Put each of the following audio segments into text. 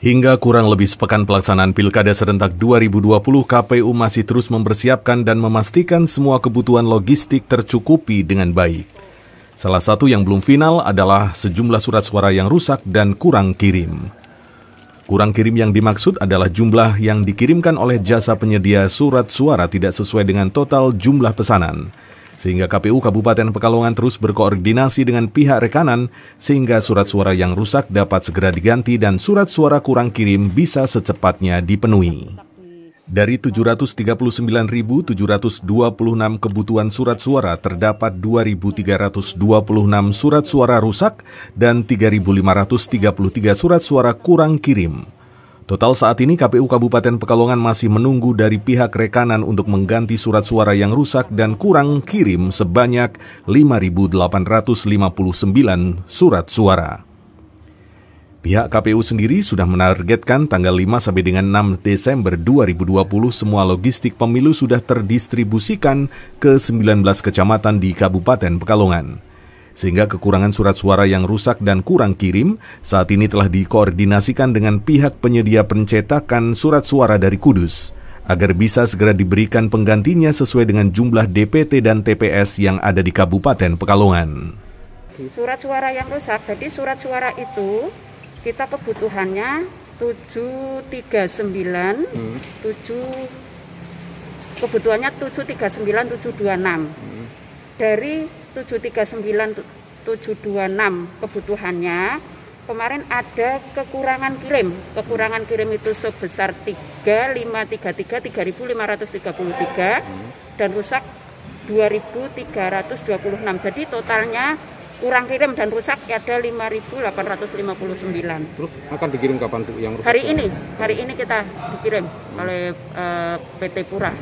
Hingga kurang lebih sepekan pelaksanaan Pilkada serentak 2020, KPU masih terus mempersiapkan dan memastikan semua kebutuhan logistik tercukupi dengan baik. Salah satu yang belum final adalah sejumlah surat suara yang rusak dan kurang kirim. Kurang kirim yang dimaksud adalah jumlah yang dikirimkan oleh jasa penyedia surat suara tidak sesuai dengan total jumlah pesanan sehingga KPU Kabupaten Pekalongan terus berkoordinasi dengan pihak rekanan sehingga surat suara yang rusak dapat segera diganti dan surat suara kurang kirim bisa secepatnya dipenuhi. Dari 739.726 kebutuhan surat suara terdapat 2.326 surat suara rusak dan 3.533 surat suara kurang kirim. Total saat ini KPU Kabupaten Pekalongan masih menunggu dari pihak rekanan untuk mengganti surat suara yang rusak dan kurang kirim sebanyak 5.859 surat suara. Pihak KPU sendiri sudah menargetkan tanggal 5 sampai dengan 6 Desember 2020 semua logistik pemilu sudah terdistribusikan ke 19 kecamatan di Kabupaten Pekalongan sehingga kekurangan surat suara yang rusak dan kurang kirim saat ini telah dikoordinasikan dengan pihak penyedia pencetakan surat suara dari Kudus agar bisa segera diberikan penggantinya sesuai dengan jumlah DPT dan TPS yang ada di Kabupaten Pekalongan. Surat suara yang rusak, jadi surat suara itu kita kebutuhannya 739 hmm. 7 kebutuhannya 739 726 hmm. dari 739 726 kebutuhannya kemarin ada kekurangan kirim kekurangan kirim itu sebesar 3533 3533 dan rusak 2326 jadi totalnya kurang kirim dan rusak ada 5.859. Terus akan dikirim kapan tuh yang rusak? Hari ini, hari ini kita dikirim oleh uh, eh, PT Pura.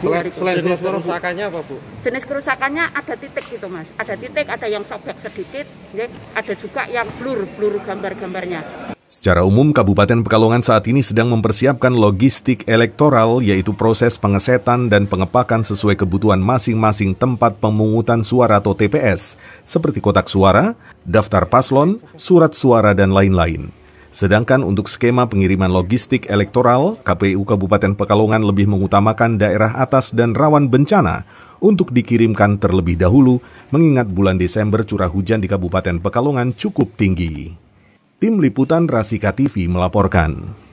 Selain, selain jenis kerusakannya apa bu? Jenis kerusakannya ada titik gitu mas, ada titik, ada yang sobek sedikit, ya. ada juga yang blur, blur gambar-gambarnya. Secara umum, Kabupaten Pekalongan saat ini sedang mempersiapkan logistik elektoral, yaitu proses pengesetan dan pengepakan sesuai kebutuhan masing-masing tempat pemungutan suara atau TPS, seperti kotak suara, daftar paslon, surat suara, dan lain-lain. Sedangkan untuk skema pengiriman logistik elektoral, KPU Kabupaten Pekalongan lebih mengutamakan daerah atas dan rawan bencana untuk dikirimkan terlebih dahulu, mengingat bulan Desember curah hujan di Kabupaten Pekalongan cukup tinggi. Tim Liputan Rasika TV melaporkan.